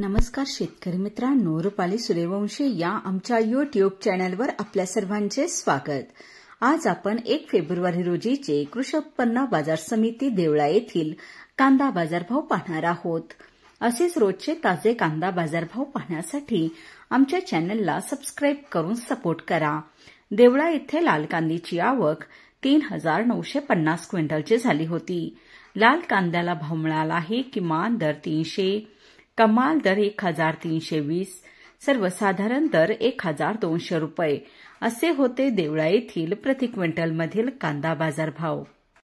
नमस्कार शेतकरी मित्रांनो रुपाली सूर्यवंशी या आमच्या युट्यूब चॅनलवर आपल्या सर्वांचे स्वागत आज आपण एक फेब्रुवारी रोजीचे कृषी उत्पन्न बाजार समिती देवळा येथील कांदा बाजारभाव पाहणार आहोत असेच रोजचे ताजे कांदा बाजारभाव पाहण्यासाठी आमच्या चॅनलला सबस्क्राईब करून सपोर्ट करा देवळा येथे लाल कांदीची आवक तीन हजार नऊशे पन्नास क्विंटलची झाली होती लाल कांद्याला भाव मिळाला आहे किमान दर तीनशे कमाल दर एक हजार तीनशे वीस सर्वसाधारण दर एक हजार दोनशे रुपये असे होते देवळा येथील प्रति कांदा बाजारभाव